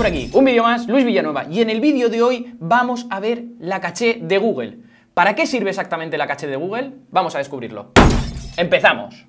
por aquí, un vídeo más, Luis Villanueva, y en el vídeo de hoy vamos a ver la caché de Google. ¿Para qué sirve exactamente la caché de Google? Vamos a descubrirlo. ¡Empezamos!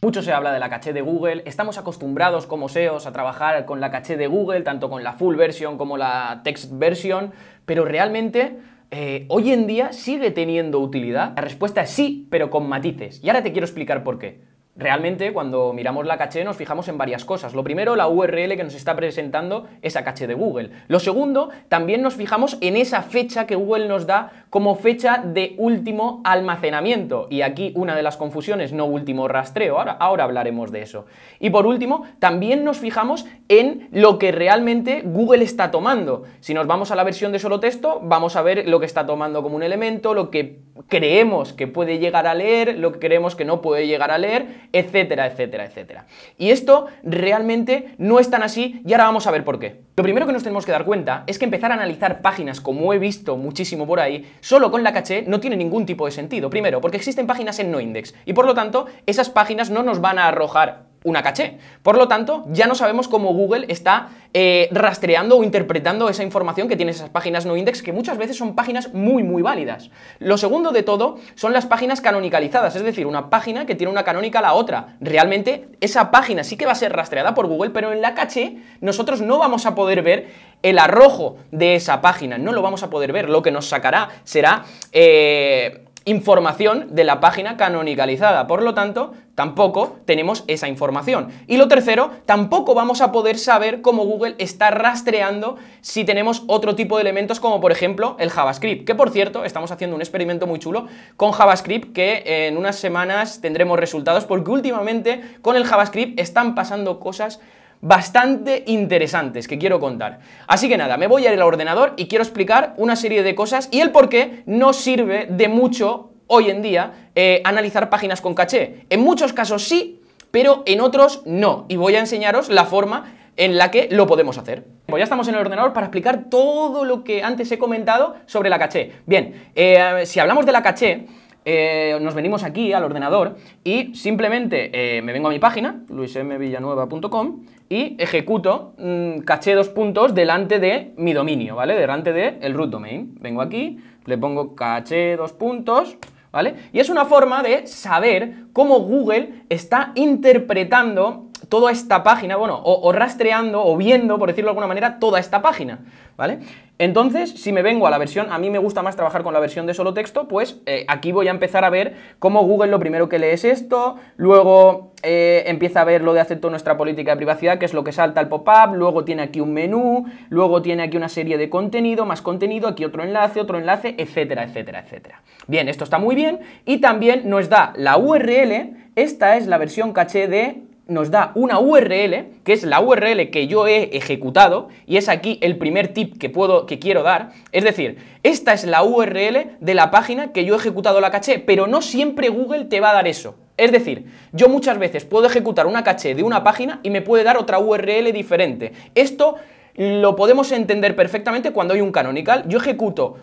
Mucho se habla de la caché de Google, estamos acostumbrados como SEOs a trabajar con la caché de Google, tanto con la full version como la text version, pero realmente eh, hoy en día sigue teniendo utilidad? La respuesta es sí, pero con matices. Y ahora te quiero explicar por qué. Realmente, cuando miramos la caché, nos fijamos en varias cosas. Lo primero, la URL que nos está presentando esa caché de Google. Lo segundo, también nos fijamos en esa fecha que Google nos da como fecha de último almacenamiento. Y aquí una de las confusiones, no último rastreo. Ahora, ahora hablaremos de eso. Y por último, también nos fijamos en lo que realmente Google está tomando. Si nos vamos a la versión de solo texto, vamos a ver lo que está tomando como un elemento, lo que creemos que puede llegar a leer, lo que creemos que no puede llegar a leer etcétera, etcétera, etcétera. Y esto realmente no es tan así y ahora vamos a ver por qué. Lo primero que nos tenemos que dar cuenta es que empezar a analizar páginas, como he visto muchísimo por ahí, solo con la caché no tiene ningún tipo de sentido. Primero, porque existen páginas en no index y por lo tanto esas páginas no nos van a arrojar una caché. Por lo tanto, ya no sabemos cómo Google está eh, rastreando o interpretando esa información que tiene esas páginas no index, que muchas veces son páginas muy, muy válidas. Lo segundo de todo son las páginas canonicalizadas, es decir, una página que tiene una canónica a la otra. Realmente, esa página sí que va a ser rastreada por Google, pero en la caché nosotros no vamos a poder ver el arrojo de esa página, no lo vamos a poder ver. Lo que nos sacará será... Eh, información de la página canonicalizada. Por lo tanto, tampoco tenemos esa información. Y lo tercero, tampoco vamos a poder saber cómo Google está rastreando si tenemos otro tipo de elementos como por ejemplo el JavaScript, que por cierto estamos haciendo un experimento muy chulo con JavaScript que en unas semanas tendremos resultados porque últimamente con el JavaScript están pasando cosas bastante interesantes que quiero contar. Así que nada, me voy a ir al ordenador y quiero explicar una serie de cosas y el por qué no sirve de mucho hoy en día eh, analizar páginas con caché. En muchos casos sí, pero en otros no. Y voy a enseñaros la forma en la que lo podemos hacer. Pues ya estamos en el ordenador para explicar todo lo que antes he comentado sobre la caché. Bien, eh, si hablamos de la caché, eh, nos venimos aquí al ordenador y simplemente me vengo a mi página, luismvillanueva.com, y ejecuto mm, caché dos puntos delante de mi dominio, ¿vale? Delante de el root domain. Vengo aquí, le pongo caché dos puntos, ¿vale? Y es una forma de saber cómo Google está interpretando toda esta página, bueno, o, rastreando o viendo, por decirlo de alguna manera, toda esta página, ¿vale? Entonces, si me vengo a la versión, a mí me gusta más trabajar con la versión de solo texto, pues eh, aquí voy a empezar a ver cómo Google lo primero que lee es esto, luego eh, empieza a ver lo de acepto nuestra política de privacidad, que es lo que salta al pop-up, luego tiene aquí un menú, luego tiene aquí una serie de contenido, más contenido, aquí otro enlace, otro enlace, etcétera, etcétera, etcétera. Bien, esto está muy bien y también nos da la URL, esta es la versión caché de nos da una URL, que es la URL que yo he ejecutado, y es aquí el primer tip que, puedo, que quiero dar. Es decir, esta es la URL de la página que yo he ejecutado la caché, pero no siempre Google te va a dar eso. Es decir, yo muchas veces puedo ejecutar una caché de una página y me puede dar otra URL diferente. Esto lo podemos entender perfectamente cuando hay un canonical. Yo ejecuto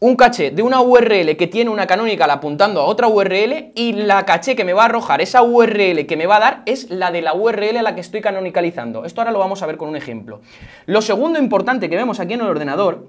un caché de una URL que tiene una canonical apuntando a otra URL y la caché que me va a arrojar esa URL que me va a dar es la de la URL a la que estoy canonicalizando. Esto ahora lo vamos a ver con un ejemplo. Lo segundo importante que vemos aquí en el ordenador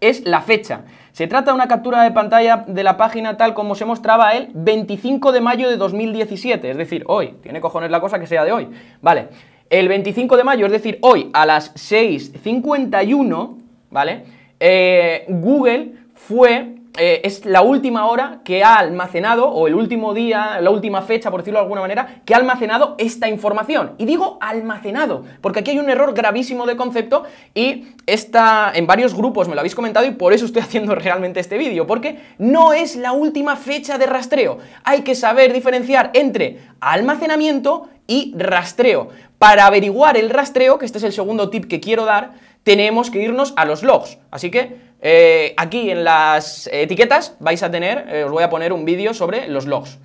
es la fecha. Se trata de una captura de pantalla de la página tal como se mostraba el 25 de mayo de 2017, es decir, hoy. Tiene cojones la cosa que sea de hoy. Vale, el 25 de mayo, es decir, hoy a las 6.51, ¿vale? Eh, Google fue, eh, es la última hora que ha almacenado, o el último día, la última fecha, por decirlo de alguna manera, que ha almacenado esta información. Y digo almacenado, porque aquí hay un error gravísimo de concepto y está en varios grupos me lo habéis comentado y por eso estoy haciendo realmente este vídeo, porque no es la última fecha de rastreo. Hay que saber diferenciar entre almacenamiento y rastreo. Para averiguar el rastreo, que este es el segundo tip que quiero dar, tenemos que irnos a los logs. Así que eh, aquí en las etiquetas vais a tener, eh, os voy a poner un vídeo sobre los logs.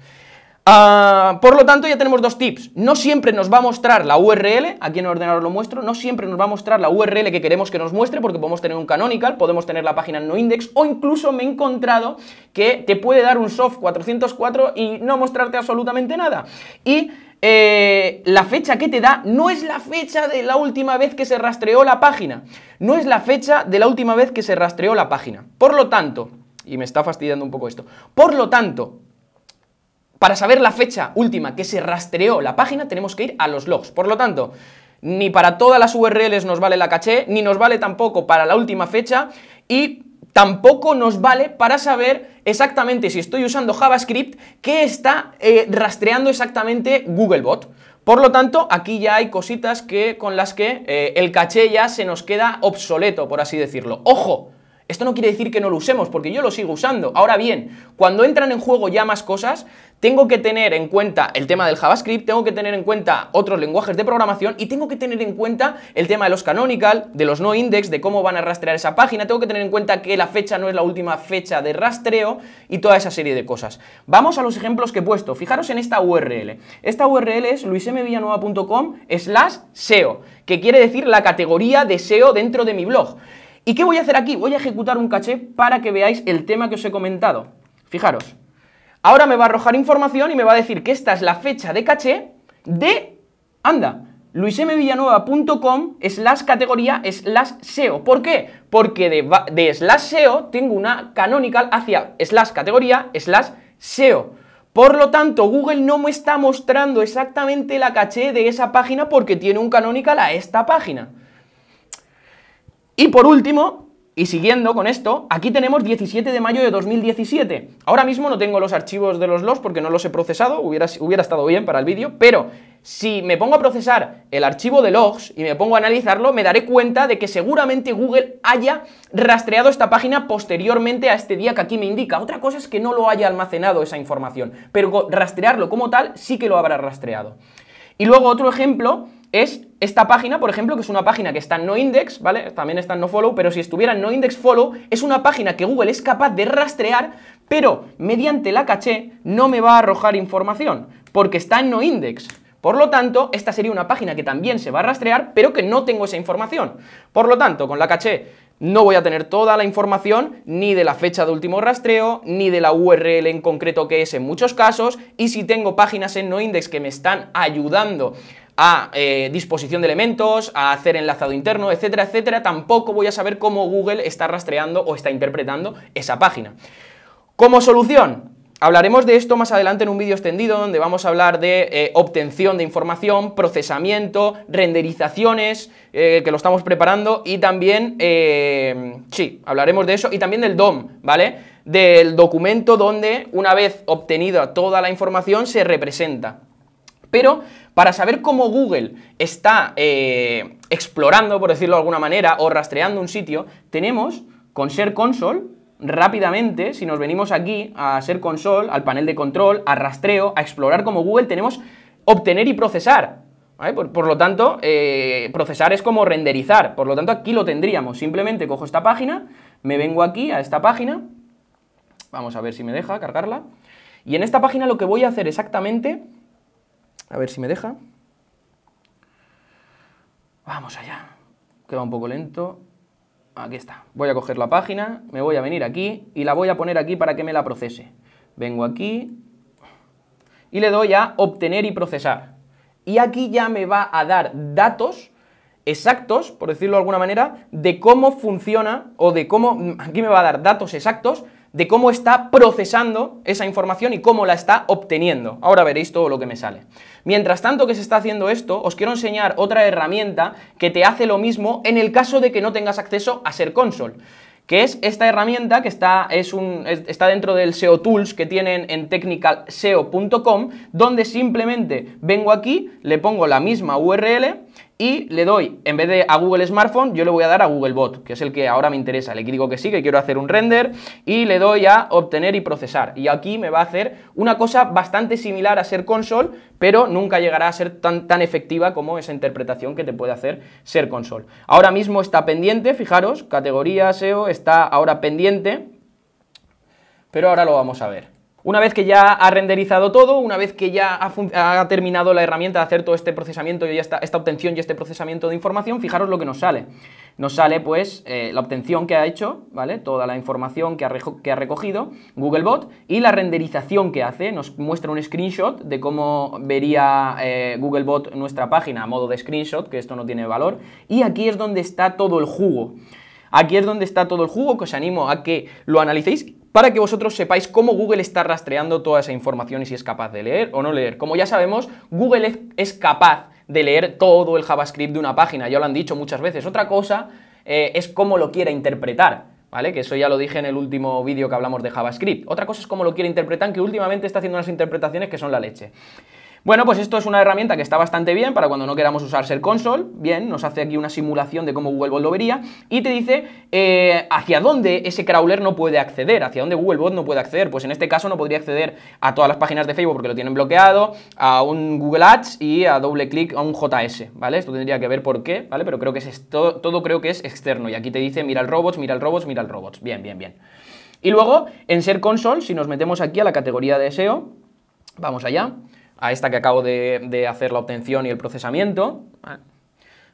Ah, por lo tanto, ya tenemos dos tips. No siempre nos va a mostrar la URL, aquí en el ordenador lo muestro, no siempre nos va a mostrar la URL que queremos que nos muestre, porque podemos tener un canonical, podemos tener la página no index, o incluso me he encontrado que te puede dar un soft 404 y no mostrarte absolutamente nada. Y eh, la fecha que te da no es la fecha de la última vez que se rastreó la página. No es la fecha de la última vez que se rastreó la página. Por lo tanto, y me está fastidiando un poco esto, por lo tanto, para saber la fecha última que se rastreó la página tenemos que ir a los logs. Por lo tanto, ni para todas las URLs nos vale la caché, ni nos vale tampoco para la última fecha y tampoco nos vale para saber exactamente si estoy usando JavaScript, qué está eh, rastreando exactamente Googlebot. Por lo tanto, aquí ya hay cositas que, con las que eh, el caché ya se nos queda obsoleto, por así decirlo. ¡Ojo! Esto no quiere decir que no lo usemos, porque yo lo sigo usando. Ahora bien, cuando entran en juego ya más cosas, tengo que tener en cuenta el tema del JavaScript, tengo que tener en cuenta otros lenguajes de programación y tengo que tener en cuenta el tema de los canonical, de los no index, de cómo van a rastrear esa página, tengo que tener en cuenta que la fecha no es la última fecha de rastreo y toda esa serie de cosas. Vamos a los ejemplos que he puesto. Fijaros en esta URL. Esta URL es luismvillanueva.com slash SEO, que quiere decir la categoría de SEO dentro de mi blog. ¿Y qué voy a hacer aquí? Voy a ejecutar un caché para que veáis el tema que os he comentado. Fijaros, ahora me va a arrojar información y me va a decir que esta es la fecha de caché de... Anda, luismvillanueva.com slash categoría slash SEO. ¿Por qué? Porque de, de, slash SEO tengo una canonical hacia slash categoría slash SEO. Por lo tanto, Google no me está mostrando exactamente la caché de esa página porque tiene un canonical a esta página. Y por último, y siguiendo con esto, aquí tenemos 17 de mayo de 2017. Ahora mismo no tengo los archivos de los logs porque no los he procesado, hubiera, hubiera estado bien para el vídeo, pero si me pongo a procesar el archivo de logs y me pongo a analizarlo, me daré cuenta de que seguramente Google haya rastreado esta página posteriormente a este día que aquí me indica. Otra cosa es que no lo haya almacenado esa información, pero rastrearlo como tal sí que lo habrá rastreado. Y luego otro ejemplo es esta página, por ejemplo, que es una página que está en no index, ¿vale? También está en no follow, pero si estuviera en no index follow, es una página que Google es capaz de rastrear, pero mediante la caché no me va a arrojar información, porque está en no index. Por lo tanto, esta sería una página que también se va a rastrear, pero que no tengo esa información. Por lo tanto, con la caché no voy a tener toda la información ni de la fecha de último rastreo, ni de la URL en concreto que es en muchos casos, y si tengo páginas en no index que me están ayudando a eh, disposición de elementos, a hacer enlazado interno, etcétera, etcétera, tampoco voy a saber cómo Google está rastreando o está interpretando esa página. Como solución, hablaremos de esto más adelante en un vídeo extendido donde vamos a hablar de eh, obtención de información, procesamiento, renderizaciones, eh, que lo estamos preparando, y también, sí, hablaremos de eso, y también del DOM, ¿vale? Del documento donde, una vez obtenida toda la información, se representa. Pero para saber cómo Google está eh, explorando, por decirlo de alguna manera, o rastreando un sitio, tenemos con Ser Console, rápidamente, si nos venimos aquí a Ser Console, al panel de control, a rastreo, a explorar como Google, tenemos obtener y procesar. Por, lo tanto, eh, procesar es como renderizar. Por lo tanto, aquí lo tendríamos. Simplemente cojo esta página, me vengo aquí a esta página. Vamos a ver si me deja cargarla. Y en esta página lo que voy a hacer exactamente a ver si me deja. Vamos allá. queda un poco lento. Aquí está. Voy a coger la página, me voy a venir aquí y la voy a poner aquí para que me la procese. Vengo aquí y le doy a obtener y procesar. Y aquí ya me va a dar datos exactos, por decirlo de alguna manera, de cómo funciona o de cómo... Aquí me va a dar datos exactos de cómo está procesando esa información y cómo la está obteniendo. Ahora veréis todo lo que me sale. Mientras tanto que se está haciendo esto, os quiero enseñar otra herramienta que te hace lo mismo en el caso de que no tengas acceso a ser console que es esta herramienta que está, es un, está, dentro del SEO Tools que tienen en technicalseo.com, donde simplemente vengo aquí, le pongo la misma URL, y le doy, en vez de a Google Smartphone, yo le voy a dar a Google Bot, que es el que ahora me interesa. Le digo que sí, que quiero hacer un render y le doy a obtener y procesar. Y aquí me va a hacer una cosa bastante similar a ser console, pero nunca llegará a ser tan, tan efectiva como esa interpretación que te puede hacer ser console. Ahora mismo está pendiente, fijaros, categoría SEO está ahora pendiente, pero ahora lo vamos a ver. Una vez que ya ha renderizado todo, una vez que ya ha, terminado la herramienta de hacer todo este procesamiento y esta, esta obtención y este procesamiento de información, fijaros lo que nos sale. Nos sale pues eh, la obtención que ha hecho, ¿vale? Toda la información que ha, recogido Googlebot y la renderización que hace. Nos muestra un screenshot de cómo vería eh, Googlebot nuestra página a modo de screenshot, que esto no tiene valor. Y aquí es donde está todo el jugo. Aquí es donde está todo el jugo, que os animo a que lo analicéis para que vosotros sepáis cómo Google está rastreando toda esa información y si es capaz de leer o no leer. Como ya sabemos, Google es capaz de leer todo el JavaScript de una página, ya lo han dicho muchas veces. Otra cosa eh, es cómo lo quiera interpretar. ¿Vale? Que eso ya lo dije en el último vídeo que hablamos de JavaScript. Otra cosa es cómo lo quiere interpretar, que últimamente está haciendo unas interpretaciones que son la leche. Bueno, pues esto es una herramienta que está bastante bien para cuando no queramos usar Ser Console. Bien, nos hace aquí una simulación de cómo Google lo vería y te dice eh, hacia dónde ese crawler no puede acceder, hacia dónde Googlebot no puede acceder. Pues en este caso no podría acceder a todas las páginas de Facebook porque lo tienen bloqueado, a un Google Ads y a doble clic a un JS, ¿vale? Esto tendría que ver por qué, ¿vale? Pero creo que es todo, todo creo que es externo y aquí te dice mira el robots, mira el robots, mira el robots. Bien, bien, bien. Y luego, en Ser Console, si nos metemos aquí a la categoría de SEO, vamos allá a esta que acabo de, hacer la obtención y el procesamiento,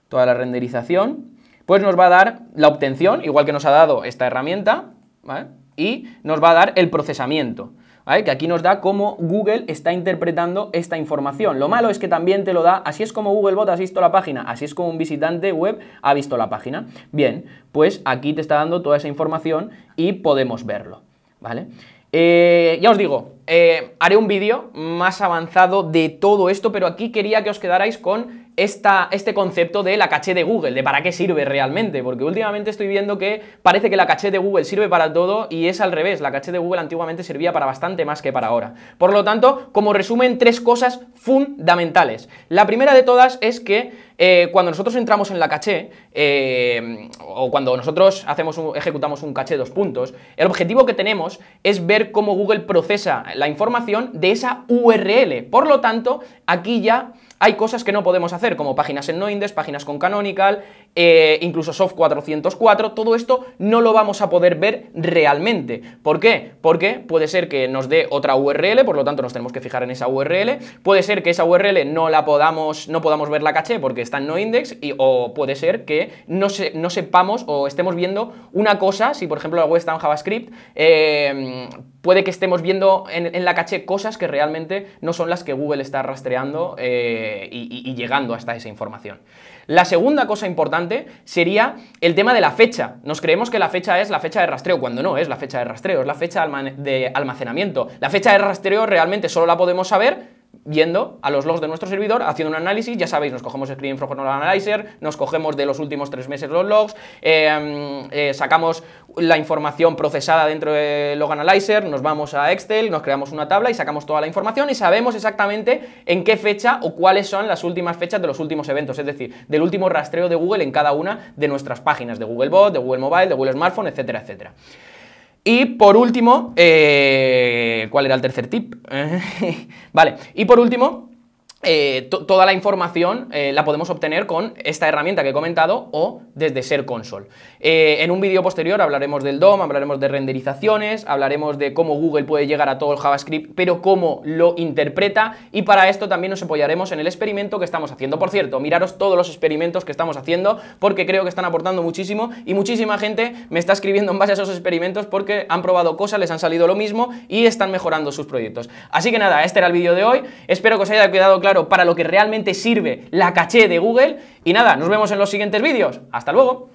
toda la renderización, pues nos va a dar la obtención, igual que nos ha dado esta herramienta, y nos va a dar el procesamiento. que aquí nos da cómo Google está interpretando esta información. Lo malo es que también te lo da, así es como Googlebot ha visto la página, así es como un visitante web ha visto la página. Bien, pues aquí te está dando toda esa información y podemos verlo, ¿vale? Eh, ya os digo, eh, haré un vídeo más avanzado de todo esto, pero aquí quería que os quedarais con esta, este concepto de la caché de Google, de para qué sirve realmente, porque últimamente estoy viendo que parece que la caché de Google sirve para todo y es al revés, la caché de Google antiguamente servía para bastante más que para ahora. Por lo tanto, como resumen, tres cosas fundamentales. La primera de todas es que eh, cuando nosotros entramos en la caché, o cuando nosotros hacemos ejecutamos un caché dos puntos, el objetivo que tenemos es ver cómo Google procesa la información de esa URL. Por lo tanto, aquí ya hay cosas que no podemos hacer, como páginas en Noindex, páginas con Canonical eh, incluso Soft 404, todo esto no lo vamos a poder ver realmente. ¿Por qué? Porque puede ser que nos dé otra URL, por lo tanto nos tenemos que fijar en esa URL, puede ser que esa URL no la podamos, no podamos ver la caché porque está en no y, o puede ser que no, no sepamos o estemos viendo una cosa, si por ejemplo la web está en JavaScript, eh, puede que estemos viendo en, la caché cosas que realmente no son las que Google está rastreando eh, y llegando hasta esa información. La segunda cosa importante sería el tema de la fecha. Nos creemos que la fecha es la fecha de rastreo, cuando no es la fecha de rastreo, es la fecha de almacenamiento. La fecha de rastreo realmente solo la podemos saber yendo a los logs de nuestro servidor, haciendo un análisis, ya sabéis, nos cogemos el Screen from Analyzer, nos cogemos de los últimos tres meses los logs, em, eh, sacamos la información procesada dentro de Log Analyzer, nos vamos a Excel, nos creamos una tabla y sacamos toda la información y sabemos exactamente en qué fecha o cuáles son las últimas fechas de los últimos eventos, es decir, del último rastreo de Google en cada una de nuestras páginas, de Google Bot, de Google Mobile, de Google Smartphone, etcétera, etcétera. Y por último, eh, ¿cuál era el tercer tip? vale, y por último, eh, toda la información eh, la podemos obtener con esta herramienta que he comentado o desde Ser Console. Eh, en un vídeo posterior hablaremos del DOM, hablaremos de renderizaciones, hablaremos de cómo Google puede llegar a todo el JavaScript, pero cómo lo interpreta y para esto también nos apoyaremos en el experimento que estamos haciendo. Por cierto, miraros todos los experimentos que estamos haciendo porque creo que están aportando muchísimo y muchísima gente me está escribiendo en base a esos experimentos porque han probado cosas, les han salido lo mismo y están mejorando sus proyectos. Así que nada, este era el vídeo de hoy. Espero que os haya cuidado claro para lo que realmente sirve la caché de Google. Y nada, nos vemos en los siguientes vídeos. Hasta luego.